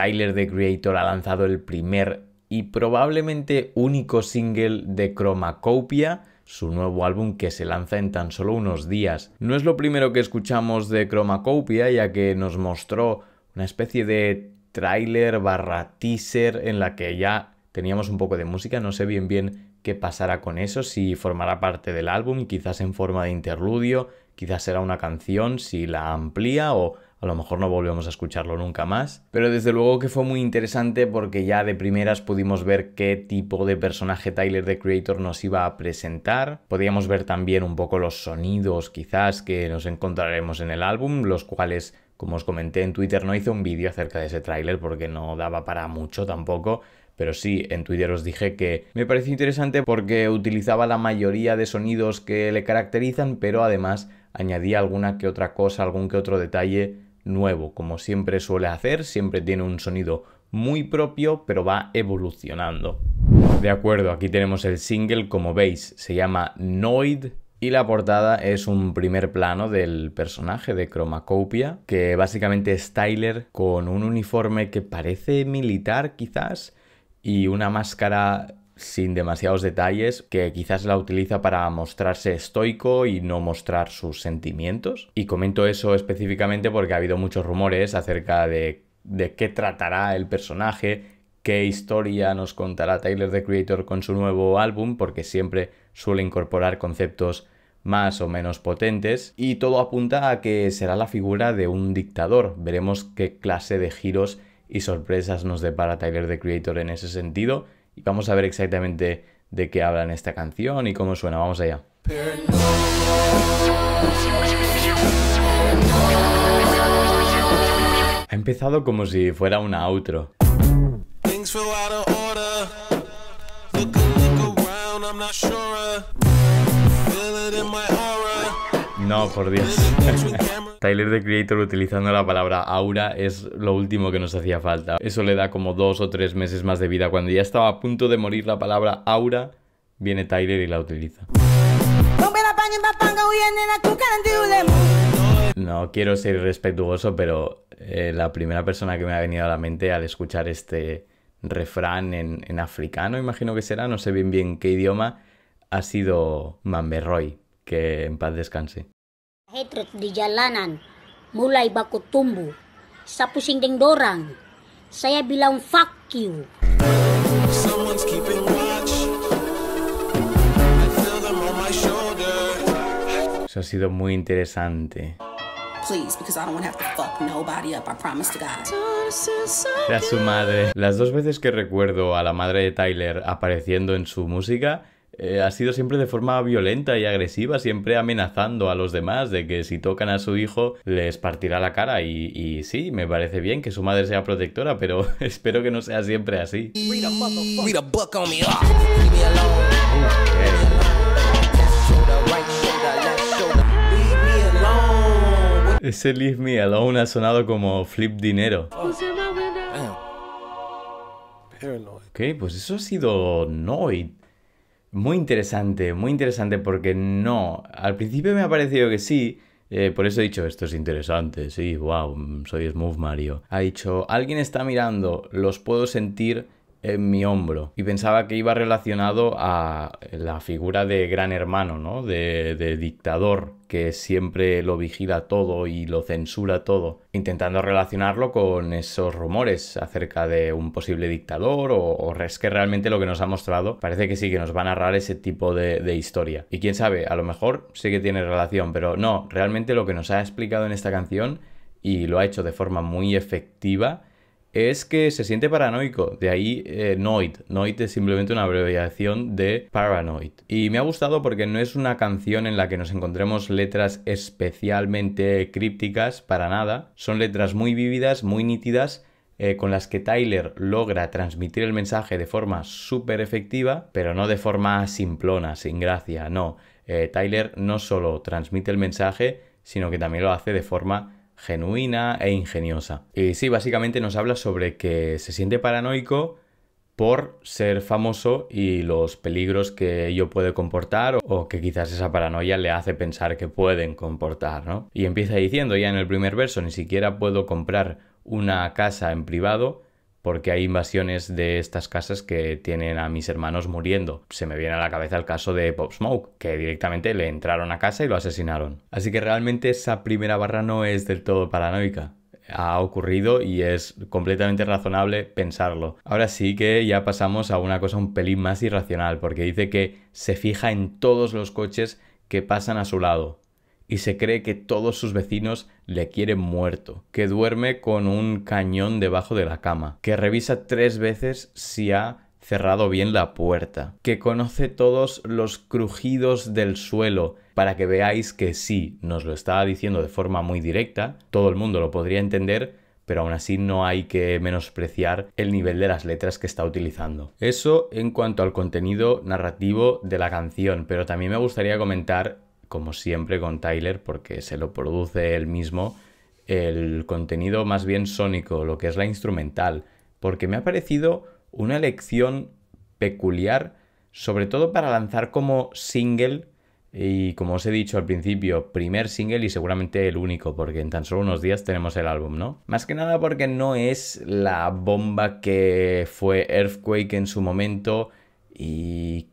Tyler the Creator ha lanzado el primer y probablemente único single de Chromacopia, su nuevo álbum que se lanza en tan solo unos días. No es lo primero que escuchamos de Chromacopia, ya que nos mostró una especie de tráiler barra teaser en la que ya teníamos un poco de música, no sé bien bien qué pasará con eso, si formará parte del álbum, quizás en forma de interludio, quizás será una canción, si la amplía o a lo mejor no volvemos a escucharlo nunca más. Pero desde luego que fue muy interesante porque ya de primeras pudimos ver qué tipo de personaje Tyler de Creator nos iba a presentar. Podíamos ver también un poco los sonidos quizás que nos encontraremos en el álbum, los cuales como os comenté en Twitter, no hice un vídeo acerca de ese tráiler porque no daba para mucho tampoco, pero sí, en Twitter os dije que me pareció interesante porque utilizaba la mayoría de sonidos que le caracterizan, pero además añadía alguna que otra cosa, algún que otro detalle nuevo, como siempre suele hacer, siempre tiene un sonido muy propio, pero va evolucionando. De acuerdo, aquí tenemos el single, como veis, se llama Noid. Y la portada es un primer plano del personaje de Chromacopia, que básicamente es Tyler con un uniforme que parece militar quizás y una máscara sin demasiados detalles, que quizás la utiliza para mostrarse estoico y no mostrar sus sentimientos. Y comento eso específicamente porque ha habido muchos rumores acerca de, de qué tratará el personaje, qué historia nos contará Tyler the Creator con su nuevo álbum, porque siempre suele incorporar conceptos más o menos potentes, y todo apunta a que será la figura de un dictador. Veremos qué clase de giros y sorpresas nos depara Tyler the Creator en ese sentido vamos a ver exactamente de qué hablan esta canción y cómo suena. Vamos allá. Ha empezado como si fuera una outro. No, por Dios. Tyler the Creator utilizando la palabra aura es lo último que nos hacía falta. Eso le da como dos o tres meses más de vida. Cuando ya estaba a punto de morir la palabra aura, viene Tyler y la utiliza. No quiero ser irrespetuoso, pero eh, la primera persona que me ha venido a la mente al escuchar este refrán en, en africano, imagino que será, no sé bien bien qué idioma, ha sido Mamberroy, que en paz descanse. Hatred di jalanan, mulai bako tumbuh. sa pusing ding dorang, saya bilang fuck you. Someone's keeping watch. I feel them on my shoulder. Eso ha sido muy interesante. Please, because I don't want to have to fuck nobody up, I promise to God. Era su madre. Las dos veces que recuerdo a la madre de Tyler apareciendo en su música eh, ha sido siempre de forma violenta y agresiva, siempre amenazando a los demás de que si tocan a su hijo les partirá la cara. Y, y sí, me parece bien que su madre sea protectora, pero espero que no sea siempre así. Ese Leave Me Alone ha sonado como flip dinero. Ok, pues eso ha sido Noid. Muy interesante, muy interesante, porque no. Al principio me ha parecido que sí. Eh, por eso he dicho, esto es interesante, sí, wow, soy Smooth Mario. Ha dicho, alguien está mirando, los puedo sentir en mi hombro. Y pensaba que iba relacionado a la figura de gran hermano, ¿no? De, dictador que siempre lo vigila todo y lo censura todo, intentando relacionarlo con esos rumores acerca de un posible dictador o, o, es que realmente lo que nos ha mostrado parece que sí que nos va a narrar ese tipo de, de historia. Y quién sabe, a lo mejor sí que tiene relación, pero no, realmente lo que nos ha explicado en esta canción y lo ha hecho de forma muy efectiva es que se siente paranoico. De ahí Noid. Eh, Noid es simplemente una abreviación de Paranoid. Y me ha gustado porque no es una canción en la que nos encontremos letras especialmente crípticas para nada. Son letras muy vívidas, muy nítidas. Eh, con las que Tyler logra transmitir el mensaje de forma súper efectiva, pero no de forma simplona, sin gracia, no. Eh, Tyler no solo transmite el mensaje, sino que también lo hace de forma genuina e ingeniosa. Y eh, sí, básicamente nos habla sobre que se siente paranoico por ser famoso y los peligros que ello puede comportar o que quizás esa paranoia le hace pensar que pueden comportar, ¿no? Y empieza diciendo ya en el primer verso, ni siquiera puedo comprar una casa en privado porque hay invasiones de estas casas que tienen a mis hermanos muriendo. Se me viene a la cabeza el caso de Pop Smoke, que directamente le entraron a casa y lo asesinaron. Así que realmente esa primera barra no es del todo paranoica. Ha ocurrido y es completamente razonable pensarlo. Ahora sí que ya pasamos a una cosa un pelín más irracional, porque dice que se fija en todos los coches que pasan a su lado y se cree que todos sus vecinos le quieren muerto, que duerme con un cañón debajo de la cama, que revisa tres veces si ha cerrado bien la puerta, que conoce todos los crujidos del suelo, para que veáis que sí, nos lo está diciendo de forma muy directa, todo el mundo lo podría entender, pero aún así no hay que menospreciar el nivel de las letras que está utilizando. Eso en cuanto al contenido narrativo de la canción, pero también me gustaría comentar como siempre con Tyler, porque se lo produce él mismo, el contenido más bien sónico, lo que es la instrumental, porque me ha parecido una elección peculiar, sobre todo para lanzar como single, y como os he dicho al principio, primer single y seguramente el único, porque en tan solo unos días tenemos el álbum, ¿no? Más que nada porque no es la bomba que fue Earthquake en su momento y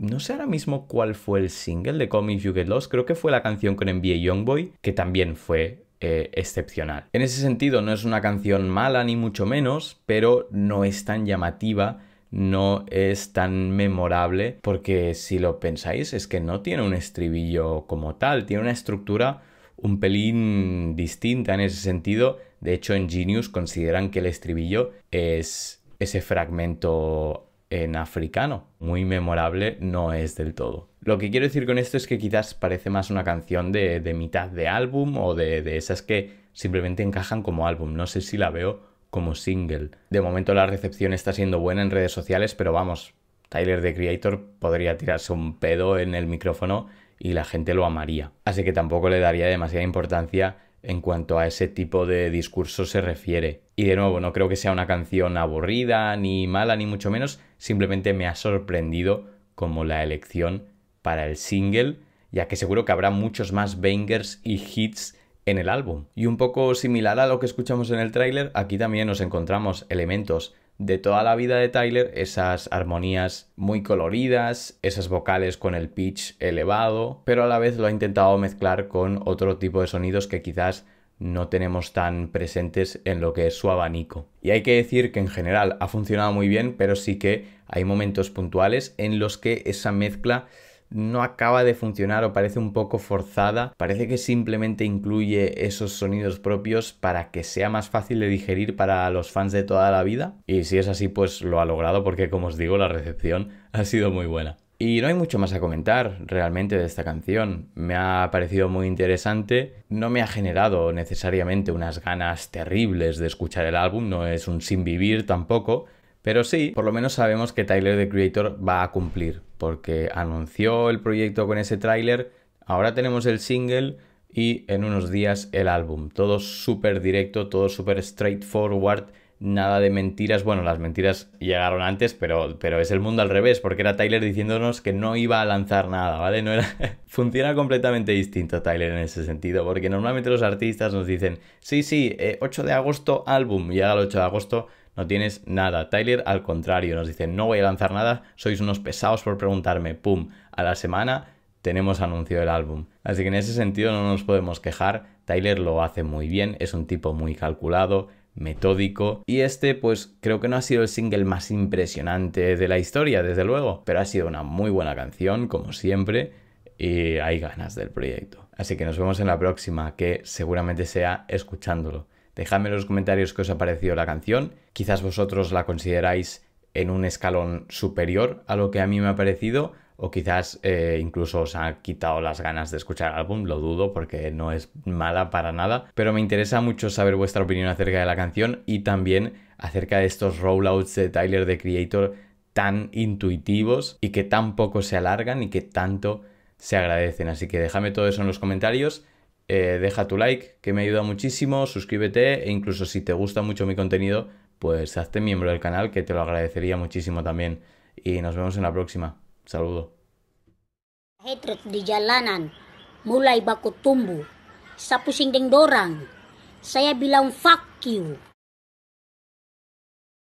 no sé ahora mismo cuál fue el single de Call If You Get Lost, creo que fue la canción con NBA Youngboy, que también fue eh, excepcional. En ese sentido, no es una canción mala ni mucho menos, pero no es tan llamativa no es tan memorable porque si lo pensáis es que no tiene un estribillo como tal, tiene una estructura un pelín distinta en ese sentido. De hecho en Genius consideran que el estribillo es ese fragmento en africano. Muy memorable no es del todo. Lo que quiero decir con esto es que quizás parece más una canción de, mitad de álbum o de, de esas que simplemente encajan como álbum. No sé si la veo como single. De momento la recepción está siendo buena en redes sociales, pero vamos, Tyler the Creator podría tirarse un pedo en el micrófono y la gente lo amaría. Así que tampoco le daría demasiada importancia en cuanto a ese tipo de discurso se refiere. Y de nuevo, no creo que sea una canción aburrida, ni mala, ni mucho menos, simplemente me ha sorprendido como la elección para el single, ya que seguro que habrá muchos más bangers y hits en el álbum. Y un poco similar a lo que escuchamos en el tráiler, aquí también nos encontramos elementos de toda la vida de Tyler, esas armonías muy coloridas, esas vocales con el pitch elevado, pero a la vez lo ha intentado mezclar con otro tipo de sonidos que quizás no tenemos tan presentes en lo que es su abanico. Y hay que decir que en general ha funcionado muy bien, pero sí que hay momentos puntuales en los que esa mezcla no acaba de funcionar o parece un poco forzada. Parece que simplemente incluye esos sonidos propios para que sea más fácil de digerir para los fans de toda la vida. Y si es así, pues lo ha logrado porque, como os digo, la recepción ha sido muy buena. Y no hay mucho más a comentar realmente de esta canción. Me ha parecido muy interesante. No me ha generado necesariamente unas ganas terribles de escuchar el álbum, no es un sin vivir tampoco, pero sí, por lo menos sabemos que Tyler the Creator va a cumplir, porque anunció el proyecto con ese tráiler, ahora tenemos el single y en unos días el álbum. Todo súper directo, todo súper straightforward, nada de mentiras. Bueno, las mentiras llegaron antes, pero, pero es el mundo al revés, porque era Tyler diciéndonos que no iba a lanzar nada, ¿vale? No era... Funciona completamente distinto Tyler en ese sentido, porque normalmente los artistas nos dicen, sí, sí, 8 eh, de agosto álbum, llega el 8 de agosto no tienes nada. Tyler, al contrario, nos dice, no voy a lanzar nada, sois unos pesados por preguntarme. Pum, a la semana tenemos anuncio del álbum. Así que en ese sentido no nos podemos quejar, Tyler lo hace muy bien, es un tipo muy calculado, metódico y este pues creo que no ha sido el single más impresionante de la historia, desde luego, pero ha sido una muy buena canción, como siempre, y hay ganas del proyecto. Así que nos vemos en la próxima, que seguramente sea escuchándolo. Dejadme en los comentarios qué os ha parecido la canción. Quizás vosotros la consideráis en un escalón superior a lo que a mí me ha parecido, o quizás eh, incluso os ha quitado las ganas de escuchar el álbum, lo dudo porque no es mala para nada, pero me interesa mucho saber vuestra opinión acerca de la canción y también acerca de estos rollouts de Tyler de Creator tan intuitivos y que tan poco se alargan y que tanto se agradecen, así que déjame todo eso en los comentarios. Eh, deja tu like, que me ayuda muchísimo, suscríbete e incluso si te gusta mucho mi contenido, pues hazte miembro del canal, que te lo agradecería muchísimo también. Y nos vemos en la próxima. Saludo.